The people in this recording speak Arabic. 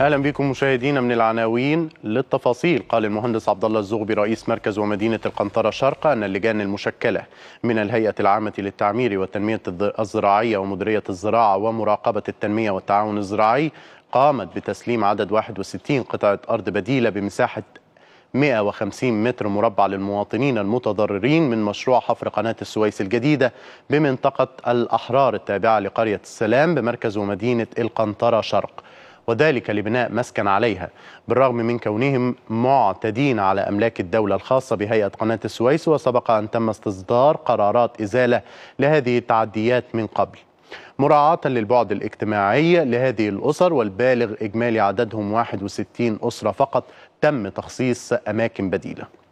اهلا بكم مشاهدينا من العناوين للتفاصيل قال المهندس عبد الله الزغبي رئيس مركز ومدينه القنطره شرق ان اللجان المشكله من الهيئه العامه للتعمير والتنميه الزراعيه ومديريه الزراعه ومراقبه التنميه والتعاون الزراعي قامت بتسليم عدد 61 قطعه ارض بديله بمساحه 150 متر مربع للمواطنين المتضررين من مشروع حفر قناة السويس الجديدة بمنطقة الأحرار التابعة لقرية السلام بمركز ومدينة القنطرة شرق وذلك لبناء مسكن عليها بالرغم من كونهم معتدين على أملاك الدولة الخاصة بهيئة قناة السويس وسبق أن تم استصدار قرارات إزالة لهذه التعديات من قبل مراعاة للبعد الاجتماعي لهذه الأسر والبالغ إجمالي عددهم 61 أسرة فقط تم تخصيص أماكن بديلة